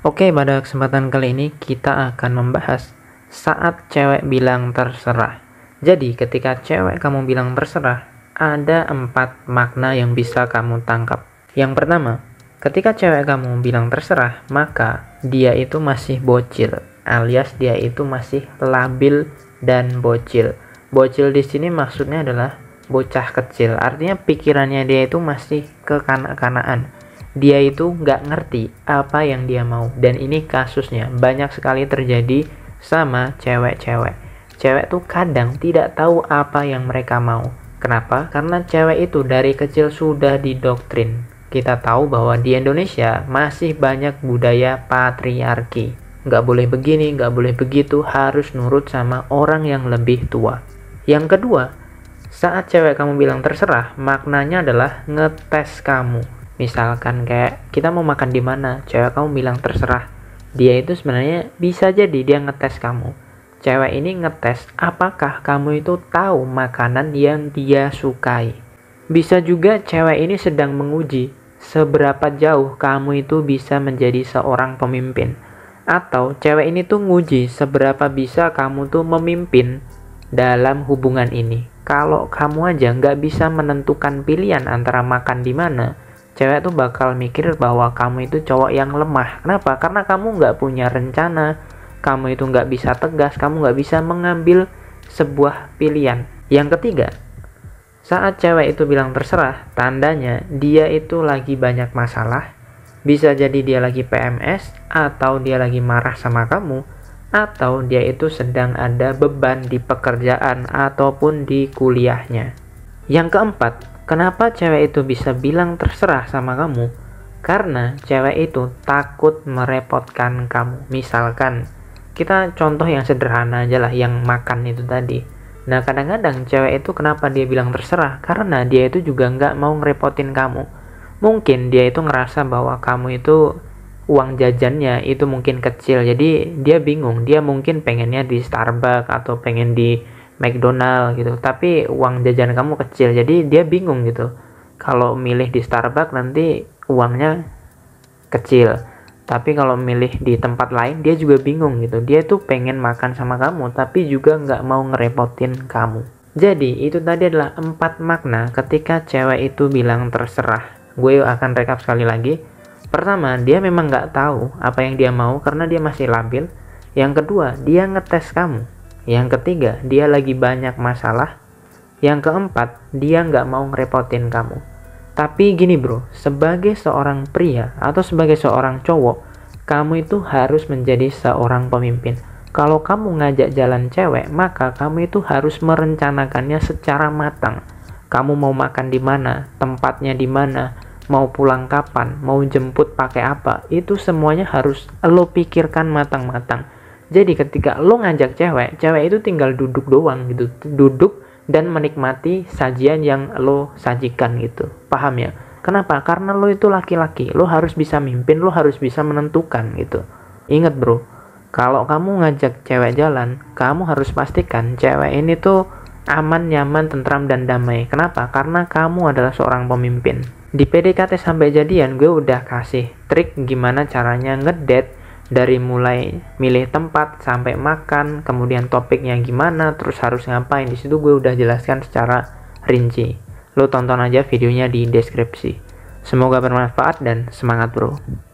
Oke, pada kesempatan kali ini kita akan membahas saat cewek bilang terserah. Jadi, ketika cewek kamu bilang terserah, ada empat makna yang bisa kamu tangkap. Yang pertama, ketika cewek kamu bilang terserah, maka dia itu masih bocil, alias dia itu masih labil dan bocil. Bocil di sini maksudnya adalah bocah kecil, artinya pikirannya dia itu masih kekanak kanakan dia itu nggak ngerti apa yang dia mau dan ini kasusnya banyak sekali terjadi sama cewek-cewek cewek tuh kadang tidak tahu apa yang mereka mau kenapa? karena cewek itu dari kecil sudah didoktrin kita tahu bahwa di Indonesia masih banyak budaya patriarki nggak boleh begini, nggak boleh begitu harus nurut sama orang yang lebih tua yang kedua saat cewek kamu bilang terserah, maknanya adalah ngetes kamu misalkan kayak kita mau makan di mana cewek kamu bilang terserah dia itu sebenarnya bisa jadi dia ngetes kamu cewek ini ngetes apakah kamu itu tahu makanan yang dia sukai bisa juga cewek ini sedang menguji seberapa jauh kamu itu bisa menjadi seorang pemimpin atau cewek ini tuh nguji seberapa bisa kamu tuh memimpin dalam hubungan ini kalau kamu aja nggak bisa menentukan pilihan antara makan di mana cewek tuh bakal mikir bahwa kamu itu cowok yang lemah. Kenapa? Karena kamu nggak punya rencana, kamu itu nggak bisa tegas, kamu nggak bisa mengambil sebuah pilihan. Yang ketiga, saat cewek itu bilang terserah, tandanya dia itu lagi banyak masalah. Bisa jadi dia lagi PMS, atau dia lagi marah sama kamu, atau dia itu sedang ada beban di pekerjaan ataupun di kuliahnya. Yang keempat, Kenapa cewek itu bisa bilang terserah sama kamu? Karena cewek itu takut merepotkan kamu. Misalkan, kita contoh yang sederhana aja lah, yang makan itu tadi. Nah, kadang-kadang cewek itu kenapa dia bilang terserah? Karena dia itu juga nggak mau ngerepotin kamu. Mungkin dia itu ngerasa bahwa kamu itu uang jajannya itu mungkin kecil. Jadi dia bingung, dia mungkin pengennya di Starbucks atau pengen di McDonald gitu tapi uang jajan kamu kecil jadi dia bingung gitu kalau milih di Starbucks nanti uangnya kecil tapi kalau milih di tempat lain dia juga bingung gitu dia tuh pengen makan sama kamu tapi juga nggak mau ngerepotin kamu jadi itu tadi adalah empat makna ketika cewek itu bilang terserah gue akan rekap sekali lagi pertama dia memang nggak tahu apa yang dia mau karena dia masih labil yang kedua dia ngetes kamu yang ketiga, dia lagi banyak masalah. Yang keempat, dia nggak mau ngerepotin kamu. Tapi gini bro, sebagai seorang pria atau sebagai seorang cowok, kamu itu harus menjadi seorang pemimpin. Kalau kamu ngajak jalan cewek, maka kamu itu harus merencanakannya secara matang. Kamu mau makan di mana, tempatnya di mana, mau pulang kapan, mau jemput pakai apa, itu semuanya harus lo pikirkan matang-matang jadi ketika lo ngajak cewek, cewek itu tinggal duduk doang gitu. Duduk dan menikmati sajian yang lo sajikan gitu. Paham ya? Kenapa? Karena lo itu laki-laki. Lo harus bisa mimpin, lo harus bisa menentukan gitu. Ingat bro, kalau kamu ngajak cewek jalan, kamu harus pastikan cewek ini tuh aman, nyaman, tentram, dan damai. Kenapa? Karena kamu adalah seorang pemimpin. Di PDKT sampai jadian, gue udah kasih trik gimana caranya ngedate dari mulai milih tempat sampai makan, kemudian topiknya gimana, terus harus ngapain. Di situ gue udah jelaskan secara rinci. Lo tonton aja videonya di deskripsi. Semoga bermanfaat dan semangat bro.